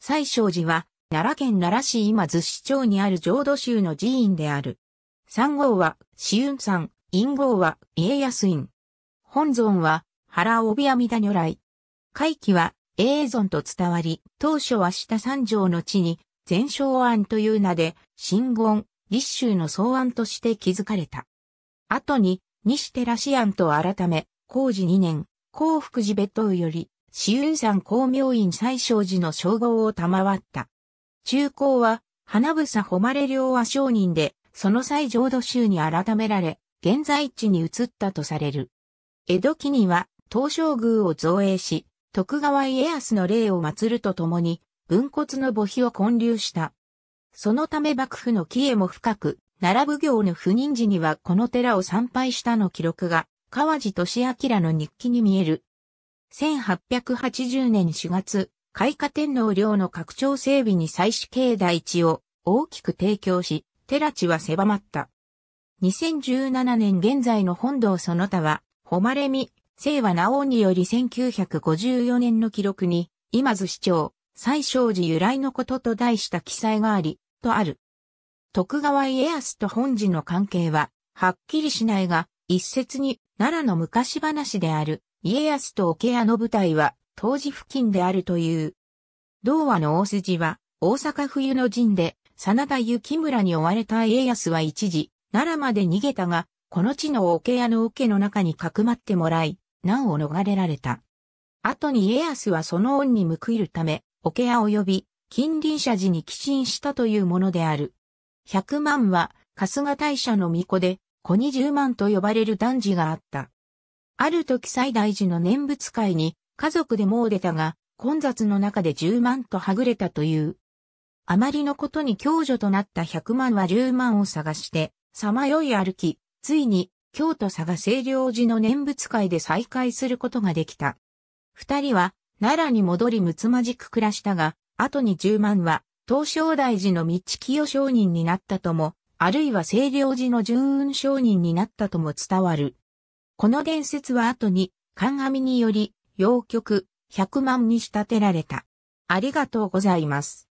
西昌寺は、奈良県奈良市今津市町にある浄土宗の寺院である。三号は、紫雲山、陰号は、家康院。本尊は、原帯阿弥陀如来。会期は、永存と伝わり、当初は下三条の地に、全昭庵という名で、新言、立宗の草案として築かれた。後に、西寺市庵と改め、工事2年、幸福寺別当より、紫雲山光明院最小寺の称号を賜った。中高は、花房誉れ領は商人で、その際浄土宗に改められ、現在地に移ったとされる。江戸期には、東照宮を造営し、徳川家康の霊を祀るとともに、文骨の墓碑を建立した。そのため幕府の帰依も深く、奈良奉行の不任時にはこの寺を参拝したの記録が、川地俊明の日記に見える。1880年4月、開化天皇陵の拡張整備に祭祀境内地を大きく提供し、寺地は狭まった。2017年現在の本堂その他は、誉れみ、清和直により1954年の記録に、今津市長、最小寺由来のことと題した記載があり、とある。徳川家康と本寺の関係は、はっきりしないが、一説に、奈良の昔話である、家康と桶屋の舞台は、当時付近であるという。同話の大筋は、大阪冬の陣で、真田幸村に追われた家康は一時、奈良まで逃げたが、この地の桶屋の桶の中にかくまってもらい、難を逃れられた。後に家康はその恩に報いるため、桶屋及び近隣社寺に寄進したというものである。百万は、春日大社の巫女で、小二十万と呼ばれる男児があった。ある時最大寺の念仏会に家族でもう出たが、混雑の中で10万とはぐれたという。あまりのことに共助となった100万は10万を探して、さまよい歩き、ついに京都佐賀清涼寺の念仏会で再会することができた。二人は奈良に戻りむつまじく暮らしたが、後に10万は東照大寺の道清商人になったとも、あるいは清涼寺の純雲商人になったとも伝わる。この伝説は後に、鑑阿弥により、洋曲、百万に仕立てられた。ありがとうございます。